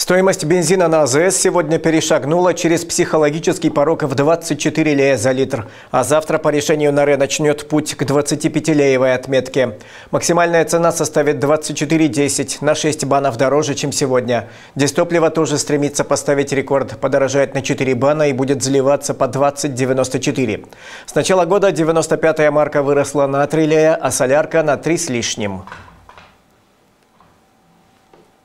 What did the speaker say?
Стоимость бензина на АЗС сегодня перешагнула через психологический порог в 24 лея за литр, а завтра по решению НАРЭ начнет путь к 25-леевой отметке. Максимальная цена составит 24,10 на 6 банов дороже, чем сегодня. Дистопливо тоже стремится поставить рекорд, подорожает на 4 бана и будет заливаться по 20,94. С начала года 95-я марка выросла на 3 лея, а солярка на 3 с лишним.